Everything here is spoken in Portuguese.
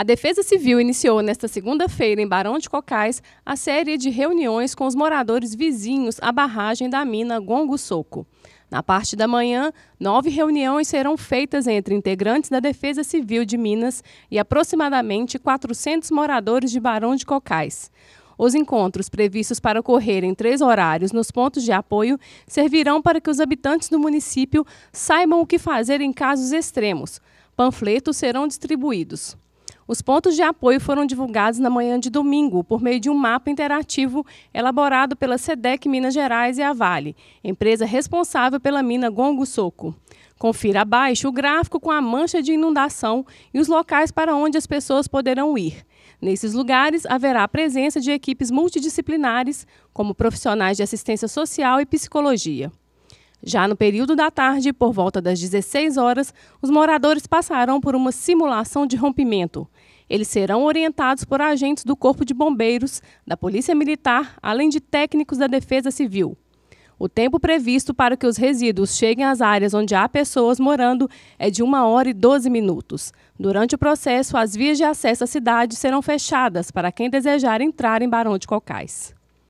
A Defesa Civil iniciou nesta segunda-feira, em Barão de Cocais, a série de reuniões com os moradores vizinhos à barragem da mina Gongo Soco. Na parte da manhã, nove reuniões serão feitas entre integrantes da Defesa Civil de Minas e aproximadamente 400 moradores de Barão de Cocais. Os encontros, previstos para ocorrer em três horários nos pontos de apoio, servirão para que os habitantes do município saibam o que fazer em casos extremos. Panfletos serão distribuídos. Os pontos de apoio foram divulgados na manhã de domingo por meio de um mapa interativo elaborado pela SEDEC Minas Gerais e a Vale, empresa responsável pela mina Gongo Soco. Confira abaixo o gráfico com a mancha de inundação e os locais para onde as pessoas poderão ir. Nesses lugares, haverá a presença de equipes multidisciplinares, como profissionais de assistência social e psicologia. Já no período da tarde, por volta das 16 horas, os moradores passarão por uma simulação de rompimento. Eles serão orientados por agentes do Corpo de Bombeiros, da Polícia Militar, além de técnicos da Defesa Civil. O tempo previsto para que os resíduos cheguem às áreas onde há pessoas morando é de 1 hora e 12 minutos. Durante o processo, as vias de acesso à cidade serão fechadas para quem desejar entrar em Barão de Cocais.